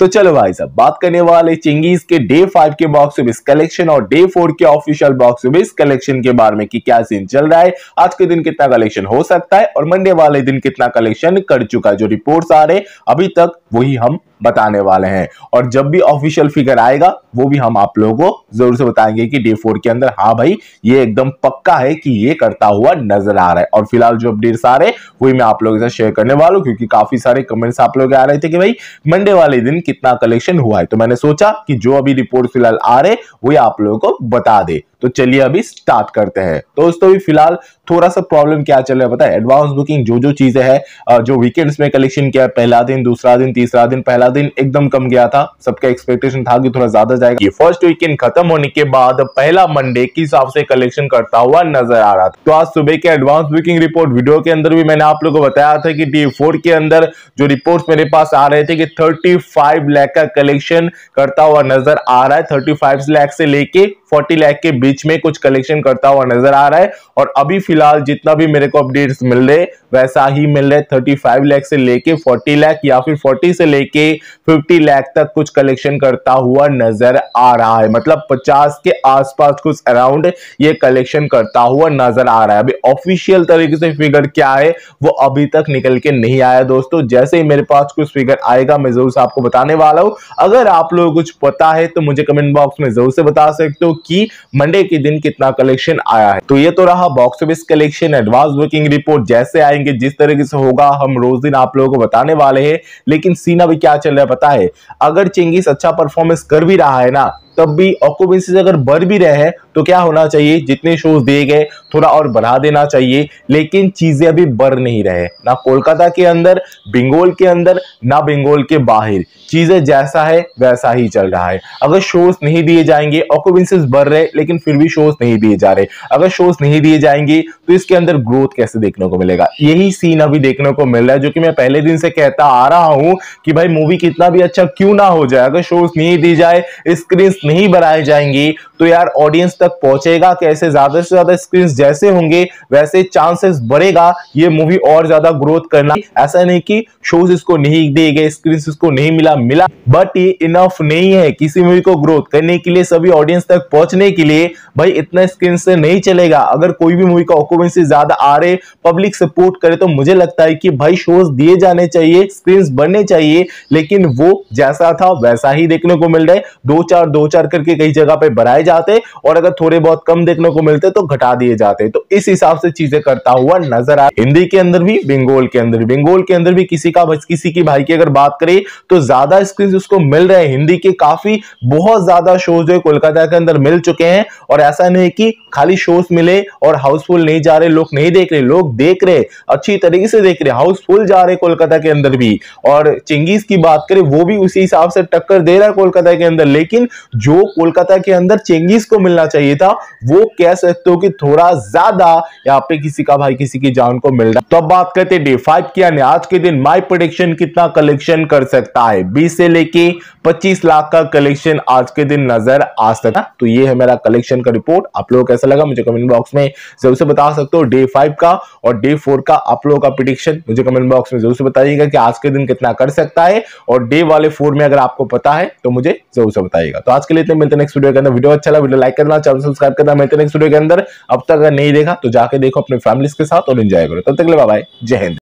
तो चलो भाई साहब बात करने वाले चिंगीज के डे फाइव के बॉक्स ऑफिस कलेक्शन और डे फोर के ऑफिशियल बॉक्स ऑफिस कलेक्शन के बारे में कि क्या सीन चल रहा है आज के दिन कितना कलेक्शन हो सकता है और मंडे वाले दिन कितना कलेक्शन कर चुका है जो रिपोर्ट आ रहे अभी तक वही हम बताने वाले हैं और जब भी ऑफिशियल फिगर आएगा वो भी हम आप लोगों को जरूर से बताएंगे कि डे फोर के अंदर हाँ भाई ये एकदम पक्का है कि ये करता हुआ नजर आ रहा है और फिलहाल जो अपडेट्स आ रहे वही मैं आप लोगों के साथ शेयर करने वाला हूँ क्योंकि काफी सारे कमेंट्स आप लोग आ रहे थे कि भाई मंडे वाले दिन कितना कलेक्शन हुआ है तो मैंने सोचा कि जो अभी रिपोर्ट फिलहाल आ रहे वही आप लोगों को बता दे तो चलिए अभी स्टार्ट करते हैं तो दोस्तों अभी फिलहाल थोड़ा सा प्रॉब्लम क्या चल रहा है पता है एडवांस बुकिंग जो जो चीजें है जो वीकेंड्स में कलेक्शन किया पहला दिन दूसरा दिन तीसरा दिन पहला दिन एकदम कम गया था सबका एक्सपेक्टेशन था कि थोड़ा ज्यादा जाएगा ये फर्स्ट वीकेंड खत्म होने के बाद पहला मंडे के हिसाब से कलेक्शन करता हुआ नजर आ रहा था तो आज सुबह के एडवांस बुकिंग रिपोर्ट वीडियो के अंदर भी मैंने आप लोगों को बताया था कि डी के अंदर जो रिपोर्ट मेरे पास आ रहे थे कि थर्टी फाइव लाख का कलेक्शन करता हुआ नजर आ रहा है थर्टी फाइव लाख से लेके फोर्टी लाख के बीच बीच में कुछ कलेक्शन करता हुआ नजर आ रहा है और अभी फिलहाल जितना भी मेरे को अपडेट्स मिल रहे वैसा ही मिल रहे थर्टी फाइव लैख से लेके फोर्टी लैख या फिर फोर्टी से लेके फिफ्टी लैख तक कुछ कलेक्शन करता हुआ नजर आ रहा है मतलब पचास के आसपास कुछ अराउंड ये कलेक्शन करता हुआ नजर आ रहा है अभी ऑफिशियल तरीके से फिगर क्या है वो अभी तक निकल के नहीं आया दोस्तों जैसे ही मेरे पास कुछ फिगर आएगा मैं जरूर से आपको बताने वाला हूं अगर आप लोग कुछ पता है तो मुझे कमेंट बॉक्स में जरूर से बता सकते हो कि मंडे संडे के दिन कितना कलेक्शन आया है तो ये तो रहा box office collection advance booking report जैसे आएंगे जिस तरीके से होगा हम रोज दिन आप लोगों को बताने वाले हैं लेकिन सीन अभी क्या चल रहा है पता है अगर चेंगिस अच्छा परफॉर्मेंस कर भी रहा है ना तब भी ऑक्यूपेंसीज अगर बढ़ भी रहे हैं तो क्या होना चाहिए जितने शोज दिए गए थोड़ा और बढ़ा देना चाहिए लेकिन चीजें अभी बढ़ नहीं रहे ना कोलकाता के अंदर बेंगोल के अंदर ना बेंगोल के बाहर चीजें जैसा है वैसा ही चल रहा है अगर शोज नहीं दिए जाएंगे ऑक्यूपेंसीज बढ़ रहे लेकिन फिर भी शोज नहीं दिए जा रहे अगर शोज नहीं दिए जाएंगे तो इसके अंदर ग्रोथ कैसे देखने को मिलेगा यही सीन अभी देखने को मिल रहा है जो कि मैं पहले दिन से कहता आ रहा हूं कि भाई मूवी कितना भी अच्छा क्यों ना हो जाए अगर शोज नहीं दी जाए स्क्रीन नहीं बनाई जाएंगी तो यार ऑडियंस तक पहुंचेगा कैसे ज्यादा से ज्यादा स्क्रीन जैसे होंगे वैसे चांसेस बढ़ेगा ये मूवी और ज्यादा ग्रोथ करना ऐसा नहीं कि शोज इसको नहीं दिए गए स्क्रीन इसको नहीं मिला मिला बट ये इनफ नहीं है किसी मूवी को ग्रोथ करने के लिए सभी ऑडियंस तक पहुंचने के लिए भाई इतना स्क्रीन से नहीं चलेगा अगर कोई भी मूवी का ऑक्यूपेंसी ज्यादा आ रहे पब्लिक सपोर्ट करे तो मुझे लगता है कि भाई शोज दिए जाने चाहिए स्क्रीन बढ़ने चाहिए लेकिन वो जैसा था वैसा ही देखने को मिल रहा है दो चार दो चार करके कई जगह पे बढ़ाए जाते और अगर थोड़े बहुत कम देखने को मिलते तो घटा दिए जाते तो इस हिसाब से चीजें करता हुआ नजर आया हिंदी के अंदर भी बेंगोल के अंदर भी बेंगोल के अंदर भी किसी का किसी की भाई की अगर बात करें तो ज्यादा स्क्रीन उसको मिल रहे हैं हिंदी के काफी बहुत ज्यादा शोज कोलकाता के अंदर मिल चुके हैं और ऐसा नहीं कि खाली शोज मिले और हाउसफुल नहीं जा रहे लोग नहीं देख रहे लोग देख रहे अच्छी तरीके से देख रहे हाउसफुल जा रहे कोलकाता के अंदर भी और चिंगीज की बात करें वो भी उसी हिसाब से टक्कर दे रहा है कोलकाता के अंदर लेकिन जो कोलकाता के अंदर चेंगिस को मिलना चाहिए था वो कह सकते हो कि थोड़ा ज्यादा यहाँ पे किसी का भाई किसी की जान को मिल रहा तो अब बात करते डे फाइव की यानी आज के दिन माई प्रोडिक्शन कितना कलेक्शन कर सकता है बीस से लेके पच्चीस लाख का कलेक्शन आज के दिन नजर आ सकता तो ये है मेरा कलेक्शन का रिपोर्ट आप लोग कैसा लगा मुझे कमेंट बॉक्स में जरूर से बता सकते हो डे फाइव का और डे फोर का आप लोगों का प्रिडिक्शन मुझे कमेंट बॉक्स में जरूर से बताइएगा कि आज के दिन कितना कर सकता है और डे वाले फोर में अगर आपको पता है तो मुझे जरूर से बताइएगा तो आज के लिए इतने मिलते नेक्स्ट वीडियो के अंदर वीडियो अच्छा लगा वीडियो लाइक करना चैनल सब्सक्राइब करना मिलते नेक्स्ट वीडियो के अंदर अब तक अगर नहीं देखा तो जाके देखो अपने फैमिलीज के साथ और इंजॉय करो तब तक ले बाय जय हिंद